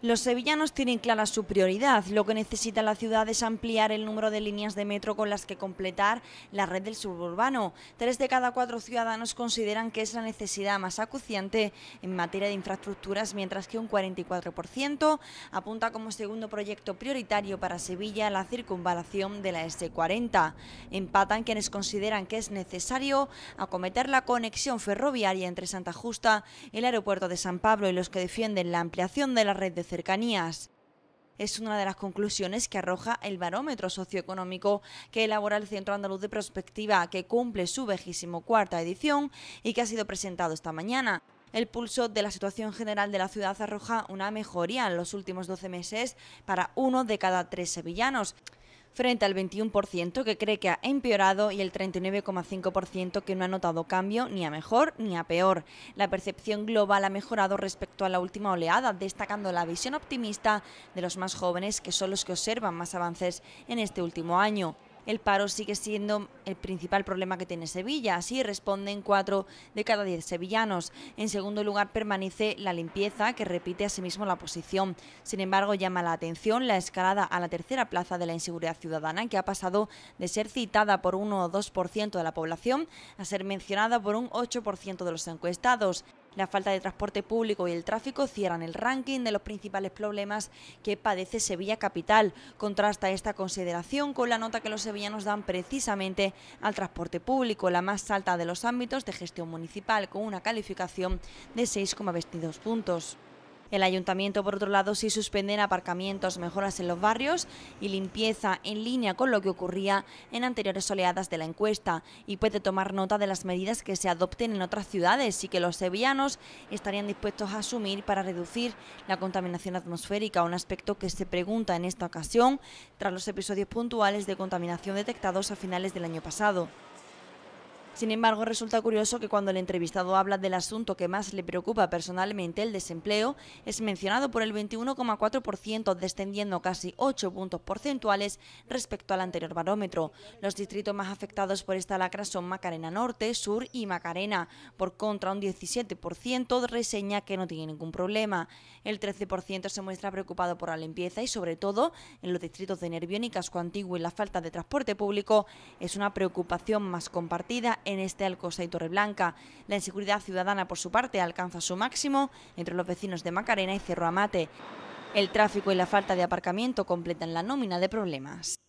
Los sevillanos tienen clara su prioridad. Lo que necesita la ciudad es ampliar el número de líneas de metro con las que completar la red del suburbano. Tres de cada cuatro ciudadanos consideran que es la necesidad más acuciante en materia de infraestructuras, mientras que un 44% apunta como segundo proyecto prioritario para Sevilla la circunvalación de la S40. Empatan quienes consideran que es necesario acometer la conexión ferroviaria entre Santa Justa, el aeropuerto de San Pablo y los que defienden la ampliación de la red de cercanías. Es una de las conclusiones que arroja el barómetro socioeconómico que elabora el Centro Andaluz de Prospectiva, que cumple su vejísimo cuarta edición y que ha sido presentado esta mañana. El pulso de la situación general de la ciudad arroja una mejoría en los últimos 12 meses para uno de cada tres sevillanos, frente al 21% que cree que ha empeorado y el 39,5% que no ha notado cambio ni a mejor ni a peor. La percepción global ha mejorado respecto a la última oleada, destacando la visión optimista de los más jóvenes que son los que observan más avances en este último año el paro sigue siendo el principal problema que tiene Sevilla. Así responden cuatro de cada diez sevillanos. En segundo lugar permanece la limpieza, que repite asimismo la posición. Sin embargo, llama la atención la escalada a la tercera plaza de la inseguridad ciudadana, que ha pasado de ser citada por 1 o 2% de la población a ser mencionada por un 8% de los encuestados. La falta de transporte público y el tráfico cierran el ranking de los principales problemas que padece Sevilla Capital. Contrasta esta consideración con la nota que los sevillanos dan precisamente al transporte público, la más alta de los ámbitos de gestión municipal, con una calificación de 6,22 puntos. El ayuntamiento, por otro lado, sí suspenden aparcamientos, mejoras en los barrios y limpieza en línea con lo que ocurría en anteriores oleadas de la encuesta y puede tomar nota de las medidas que se adopten en otras ciudades y que los sevillanos estarían dispuestos a asumir para reducir la contaminación atmosférica, un aspecto que se pregunta en esta ocasión tras los episodios puntuales de contaminación detectados a finales del año pasado. Sin embargo, resulta curioso que cuando el entrevistado habla del asunto que más le preocupa personalmente, el desempleo, es mencionado por el 21,4%, descendiendo casi 8 puntos porcentuales respecto al anterior barómetro. Los distritos más afectados por esta lacra son Macarena Norte, Sur y Macarena. Por contra, un 17% reseña que no tiene ningún problema. El 13% se muestra preocupado por la limpieza y, sobre todo, en los distritos de Nervión y Casco Antiguo y la falta de transporte público, es una preocupación más compartida en este Alcosa y Torreblanca. La inseguridad ciudadana, por su parte, alcanza su máximo entre los vecinos de Macarena y Cerro Amate. El tráfico y la falta de aparcamiento completan la nómina de problemas.